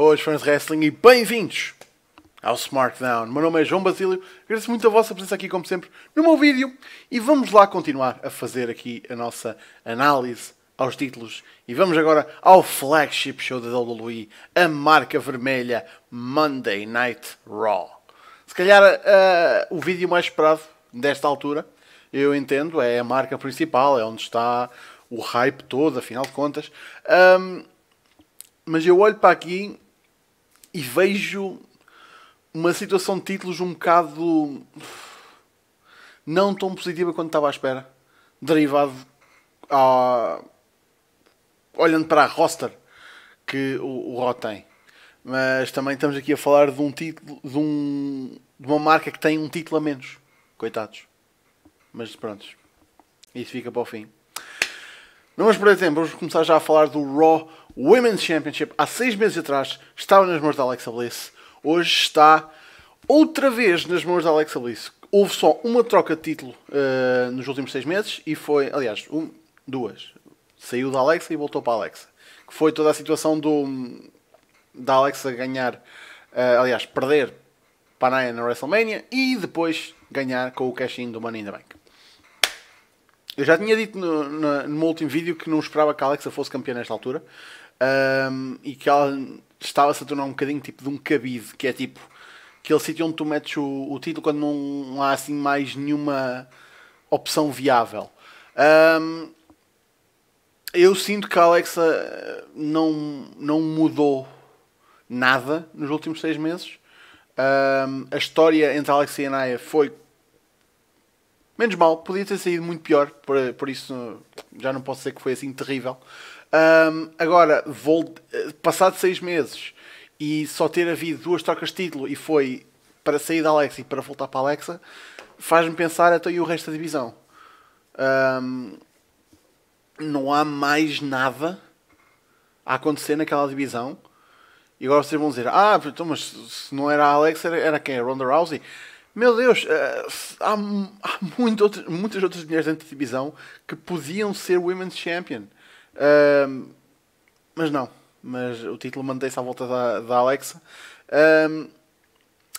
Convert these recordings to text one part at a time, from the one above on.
Boas fãs de wrestling e bem-vindos ao SmartDown. Meu nome é João Basílio, agradeço muito a vossa presença aqui, como sempre, no meu vídeo. E vamos lá continuar a fazer aqui a nossa análise aos títulos. E vamos agora ao flagship show da WWE, a marca vermelha Monday Night Raw. Se calhar uh, o vídeo mais esperado desta altura, eu entendo, é a marca principal, é onde está o hype todo, afinal de contas. Um, mas eu olho para aqui e vejo uma situação de títulos um bocado não tão positiva quanto estava à espera. Derivado a. olhando para a roster que o, o tem. Mas também estamos aqui a falar de um título. De, um, de uma marca que tem um título a menos. Coitados. Mas pronto. Isso fica para o fim. Mas, por exemplo, vamos começar já a falar do Raw Women's Championship. Há seis meses atrás estava nas mãos da Alexa Bliss. Hoje está outra vez nas mãos da Alexa Bliss. Houve só uma troca de título uh, nos últimos seis meses e foi, aliás, um, duas. Saiu da Alexa e voltou para a Alexa. Que foi toda a situação do, da Alexa ganhar, uh, aliás, perder para a Naya na WrestleMania e depois ganhar com o cash-in do Money in the Bank. Eu já tinha dito no, no, no meu último vídeo que não esperava que a Alexa fosse campeã nesta altura um, e que ela estava-se a tornar um bocadinho tipo de um cabide, que é tipo aquele sítio onde tu metes o, o título quando não, não, há assim mais nenhuma opção viável. Um, eu sinto que a Alexa não, não mudou nada nos últimos seis meses. Um, a história entre a Alexa e a Naya foi menos mal, podia ter saído muito pior, por, por isso já não posso dizer que foi assim terrível. Um, agora, vou, eh, passado seis meses e só ter havido duas trocas de título e foi para sair da Alexa e para voltar para a Alexa, faz-me pensar até aí o resto da divisão. Um, não há mais nada a acontecer naquela divisão. E agora vocês vão dizer: Ah, então, mas se não era a Alexa, era, era quem? A Ronda Rousey? Meu Deus, eh, há, há muito outro, muitas outras mulheres dentro da divisão que podiam ser Women's Champion. mas não. Mas o título mantém-se à volta da, da Alexa.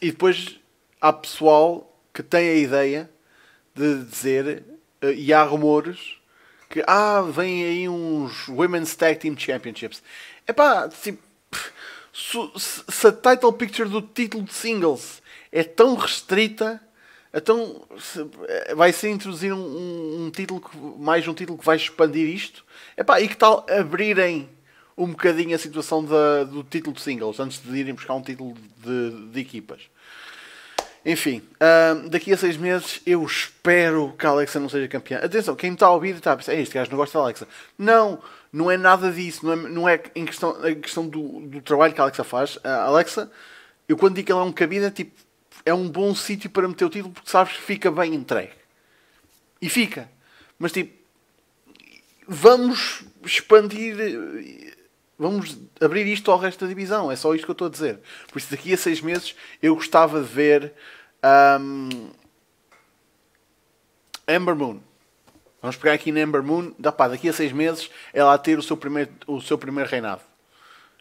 e depois há pessoal que tem a ideia de dizer, eh, e há rumores, que ah, vêm aí uns Women's Tag Team Championships. É pá, tipo, se, se, a title picture do título de singles é tão restrita. Então vai ser introduzir um, um, um título que, mais um título que vai expandir isto. Epá, e que tal abrirem um bocadinho a situação da, do título de singles antes de irem buscar um título de, de equipas. Enfim, ah, daqui a seis meses eu espero que a Alexa não seja campeã. Atenção, quem me está a ouvir está a pensar, é, este gajo não gosta da Alexa. Não, não é nada disso. Não é, não é em questão, a questão do, do trabalho que a Alexa faz. A ah, Alexa, eu quando digo que ela é um cabida, tipo, é um bom sítio para meter o título porque sabes que fica bem entregue. E fica. Mas tipo, vamos expandir, vamos abrir isto ao resto da divisão. É só isto que eu estou a dizer. Por isso, daqui a seis meses, eu gostava de ver um, Amber Moon. Vamos pegar aqui na Amber Moon. Da, pá, daqui a seis meses, ela a ter o seu primeiro, o seu primeiro reinado.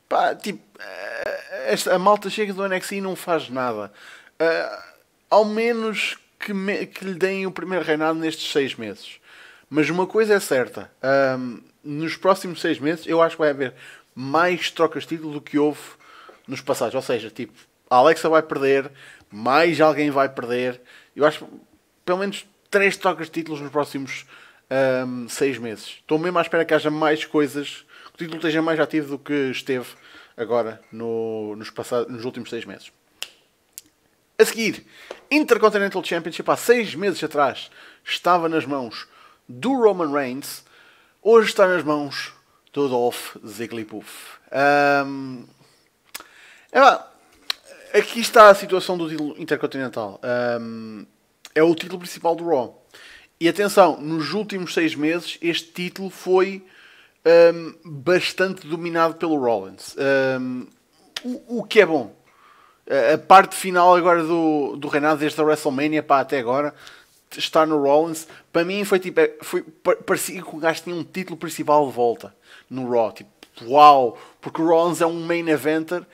Pá, tipo, eh, esta, a malta chega do NXI e não faz nada. Uh, ao menos que, me, que, lhe deem o primeiro reinado nestes seis meses. Mas uma coisa é certa: ehm, nos próximos seis meses eu acho que vai haver mais trocas de título do que houve nos passados. Ou seja, tipo, a Alexa vai perder, mais alguém vai perder. Eu acho pelo menos três trocas de títulos nos próximos ehm, seis meses. Estou mesmo à espera que haja mais coisas, que o título esteja mais ativo do que esteve agora no, nos, passados, nos últimos seis meses. A seguir, Intercontinental Championship há seis meses atrás estava nas mãos do Roman Reigns, hoje está nas mãos do Dolph Ziggler é aqui está a situação do título intercontinental. Um, é o título principal do Raw. E atenção, nos últimos seis meses este título foi um, bastante dominado pelo Rollins. Um, o, o, que é bom a parte final agora do, do reinado desde a WrestleMania para até agora estar no Rollins para mim foi tipo é, foi, parecia que o gajo tinha um título principal de volta no Raw tipo uau porque o Rollins é um main eventer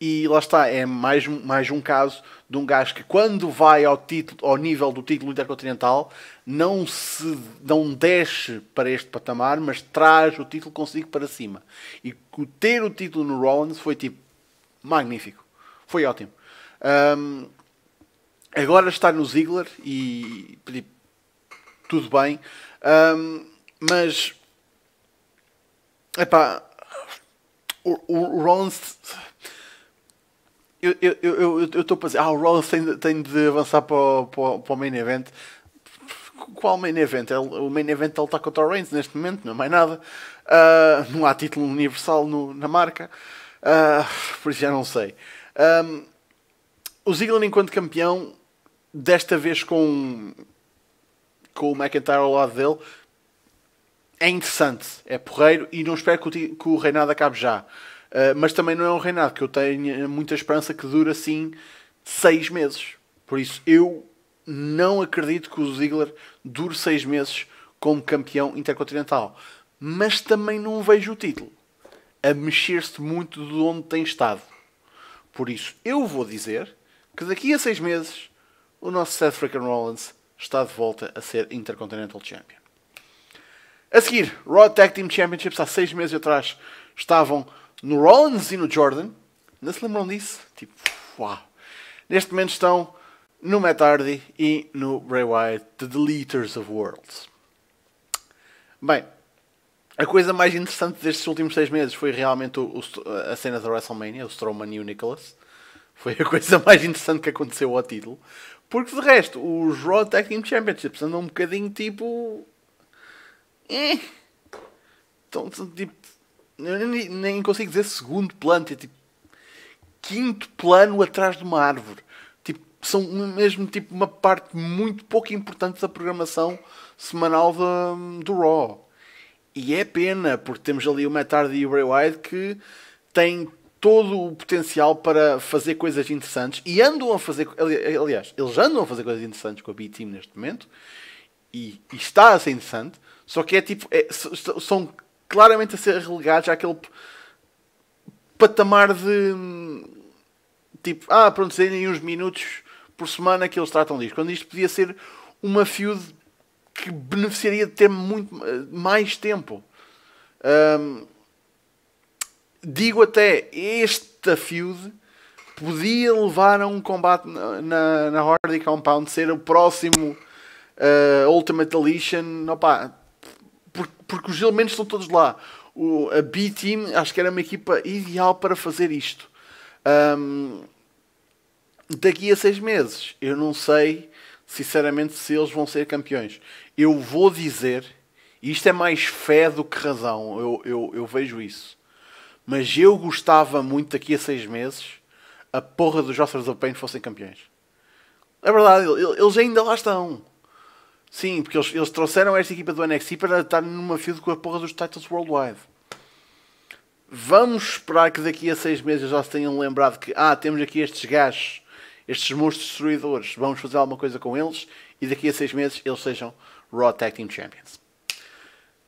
e lá está é mais, mais um caso de um gajo que quando vai ao título ao nível do título intercontinental não se não desce para este patamar mas traz o título consigo para cima e ter o título no Rollins foi tipo magnífico foi ótimo. Um, agora está no Ziggler e tudo bem. Um, mas epá, o, o Rollins eu estou eu, eu, eu, a dizer, ah, o Rollins tem, tem de avançar para o, para, para o main event. Qual main event? o main event ele está contra o Reigns neste momento, não é mais nada. Uh, não há título universal no, na marca, uh, por isso já não sei. Um, o Ziggler, enquanto campeão, desta vez com, com o McIntyre ao lado dele, é interessante, é porreiro e não espero que o, que o reinado acabe já. Uh, mas também não é um reinado que eu tenho muita esperança que dure assim seis meses. Por isso, eu não acredito que o Ziggler dure seis meses como campeão intercontinental. Mas também não vejo o título a mexer-se muito de onde tem estado. Por isso, eu vou dizer que daqui a seis meses o nosso Seth Frickin Rollins está de volta a ser Intercontinental Champion. A seguir, Raw Tag Team Championships, há seis meses atrás, estavam no Rollins e no Jordan. Não se lembram disso? Tipo, uau. Neste momento estão no Matt Hardy e no Bray Wyatt, The Deleters of Worlds. Bem, a coisa mais interessante destes últimos seis meses foi realmente o, o, a cena da WrestleMania, o Strowman e o Nicholas. Foi a coisa mais interessante que aconteceu ao título. Porque de resto, os Raw Tag Team Championships andam um bocadinho tipo. Eh. tipo. Nem, nem consigo dizer segundo plano, é tipo. Quinto plano atrás de uma árvore. Tipo, são mesmo tipo uma parte muito pouco importante da programação semanal de, do Raw. E é pena, porque temos ali o Matt Hardy e o Bray Wyatt que têm todo o potencial para fazer coisas interessantes e andam a fazer. Aliás, eles andam a fazer coisas interessantes com a B-Team neste momento e, e, está a ser interessante. Só que é tipo. É, são claramente a ser relegados àquele patamar de. Tipo, ah, pronto, serem uns minutos por semana que eles tratam disto. Quando isto podia ser uma feud que beneficiaria de ter muito eh, mais tempo. Um, digo até, esta feud podia levar a um combate na, na Hardy Compound ser o próximo uh, Ultimate Elition, opa, porque, porque os elementos estão todos lá. O, a B-Team acho que era uma equipa ideal para fazer isto. Um, daqui a seis meses, eu não sei sinceramente, se eles vão ser campeões. Eu vou dizer, e isto é mais fé do que razão, eu, eu, eu vejo isso. Mas eu gostava muito daqui a seis meses a porra dos Oscars Pain fossem campeões. É verdade, eles ainda lá estão. Sim, porque eles, eles trouxeram esta equipa do NXT para estar numa fila com a porra dos titles worldwide. Vamos esperar que daqui a seis meses já se tenham lembrado que, ah, temos aqui estes gajos estes monstros destruidores, vamos fazer alguma coisa com eles e daqui a seis meses eles sejam Raw Tag Team Champions.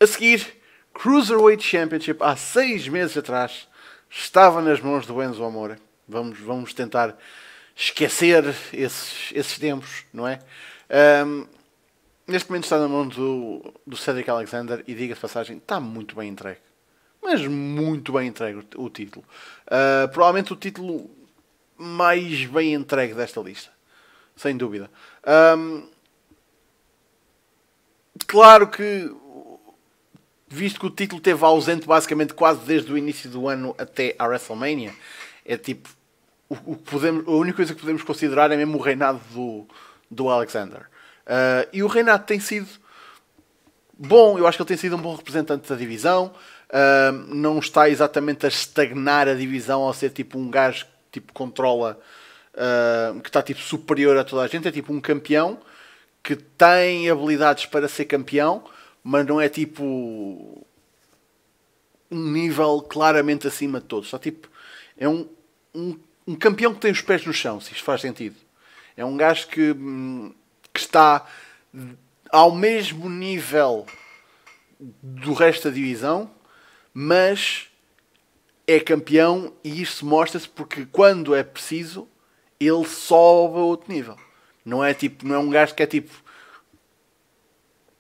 A seguir, Cruiserweight Championship, há seis meses atrás, estava nas mãos do Enzo Amor. Vamos, vamos tentar esquecer esses, esses tempos, não é? Um, neste momento está na mão do, do Cedric Alexander e, diga-se passagem, está muito bem entregue. Mas muito bem entregue o título. Uh, provavelmente o título mais bem entregue desta lista. Sem dúvida. Um, claro que, visto que o título teve ausente basicamente quase desde o início do ano até a WrestleMania, é tipo. O, o podemos, a única coisa que podemos considerar é mesmo o reinado do, do Alexander. Uh, e o reinado tem sido bom, eu acho que ele tem sido um bom representante da divisão. Uh, não está exatamente a estagnar a divisão ao ser tipo um gajo tipo controla, uh, que está tipo superior a toda a gente, é tipo um campeão que tem habilidades para ser campeão, mas não é tipo um nível claramente acima de todos. Está tipo, é um, um, um campeão que tem os pés no chão, se isto faz sentido. É um gajo que, hum, que está ao mesmo nível do resto da divisão, mas é campeão e isso mostra-se porque quando é preciso ele sobe a outro nível. Não é tipo, não é um gajo que é tipo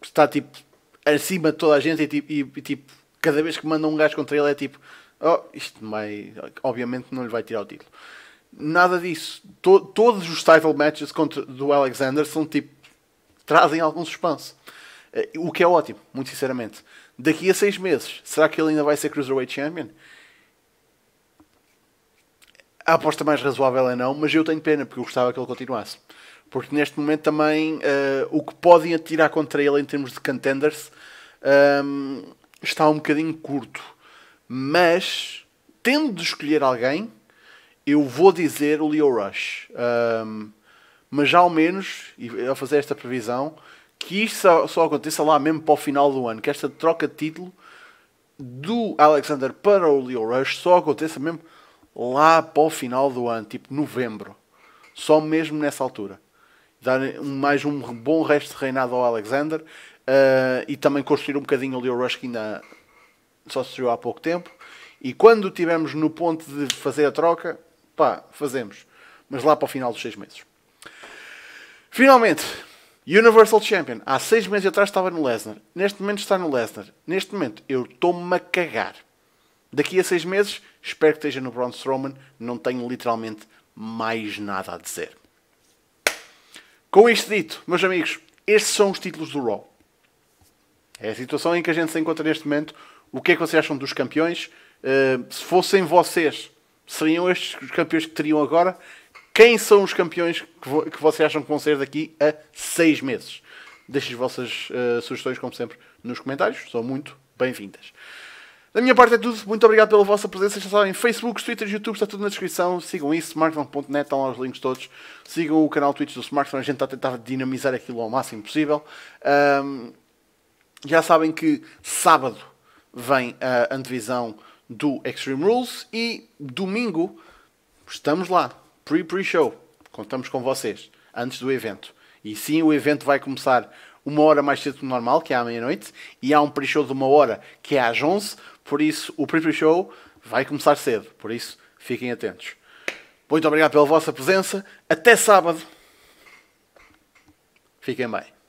está tipo acima de toda a gente e, tipo, e, e tipo cada vez que manda um gajo contra ele é tipo oh, isto vai, obviamente não lhe vai tirar o título. Nada disso. To todos os title matches contra, do Alexander são tipo trazem algum suspense. Eh, o que é ótimo, muito sinceramente. Daqui a seis meses, será que ele ainda vai ser Cruiserweight Champion? A aposta mais razoável é não, mas eu tenho pena porque eu gostava que ele continuasse. Porque neste momento também uh, o que podem atirar contra ele em termos de contenders um, ehm, está um bocadinho curto. Mas, tendo de escolher alguém, eu vou dizer o Leo Rush. Um, ehm, mas já ao menos, ao fazer esta previsão, que isto só, só aconteça lá mesmo para o final do ano, que esta troca de título do Alexander para o Leo Rush só aconteça mesmo lá para o final do ano, tipo novembro. Só mesmo nessa altura. Dar mais um bom resto de reinado ao Alexander uh, e também construir um bocadinho ali o Rush que ainda só se há pouco tempo. E quando estivermos no ponto de fazer a troca, pá, fazemos. Mas lá para o final dos seis meses. Finalmente, Universal Champion. Há seis meses atrás estava no Lesnar. Neste momento está no Lesnar. Neste momento eu estou-me a cagar Daqui a seis meses, espero que esteja no Braun Strowman. Não tenho literalmente mais nada a dizer. Com isto dito, meus amigos, estes são os títulos do Raw. É a situação em que a gente se encontra neste momento. O que é que vocês acham dos campeões? Uh, se fossem vocês, seriam estes os campeões que teriam agora? Quem são os campeões que, vo que vocês acham que vão ser daqui a seis meses? Deixem as vossas uh, sugestões, como sempre, nos comentários. São muito bem-vindas. Da minha parte é tudo. Muito obrigado pela vossa presença. Já sabem, Facebook, Twitter, YouTube, está tudo na descrição. Sigam isso, smartphone.net, estão lá os links todos. Sigam o canal Twitch do Smartphone. A gente está a tentar dinamizar aquilo ao máximo possível. Um, já sabem que sábado vem a antevisão do Extreme Rules e domingo estamos lá. Pre-pre-show. Contamos com vocês antes do evento. E sim, o evento vai começar uma hora mais cedo do normal, que é à meia-noite, e há um pre-show de uma hora, que é às 11. Por isso, o preview show vai começar cedo. Por isso, fiquem atentos. Muito obrigado pela vossa presença. Até sábado. Fiquem bem.